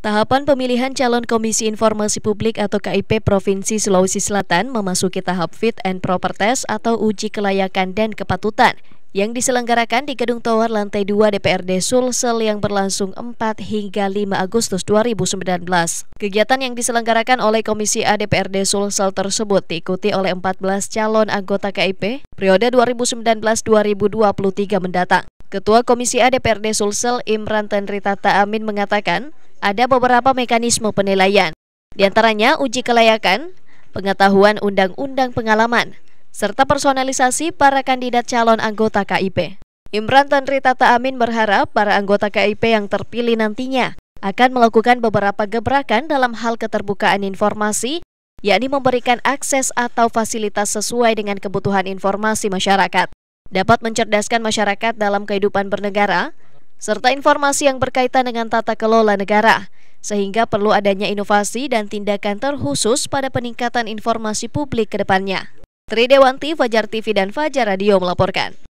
Tahapan pemilihan calon Komisi Informasi Publik atau KIP Provinsi Sulawesi Selatan memasuki tahap fit and proper test atau uji kelayakan dan kepatutan yang diselenggarakan di Gedung Tower Lantai 2 DPRD Sulsel yang berlangsung 4 hingga 5 Agustus 2019. Kegiatan yang diselenggarakan oleh Komisi A DPRD Sulsel tersebut diikuti oleh 14 calon anggota KIP periode 2019-2023 mendatang. Ketua Komisi A DPRD Sulsel Imran Tenritata Amin mengatakan, ada beberapa mekanisme penilaian, di antaranya uji kelayakan, pengetahuan undang-undang pengalaman, serta personalisasi para kandidat calon anggota KIP. Imran Tanri Tata Amin berharap para anggota KIP yang terpilih nantinya akan melakukan beberapa gebrakan dalam hal keterbukaan informasi yakni memberikan akses atau fasilitas sesuai dengan kebutuhan informasi masyarakat. Dapat mencerdaskan masyarakat dalam kehidupan bernegara, serta informasi yang berkaitan dengan tata kelola negara, sehingga perlu adanya inovasi dan tindakan terkhusus pada peningkatan informasi publik ke depannya. Tridewanti, Fajar TV dan Fajar Radio melaporkan.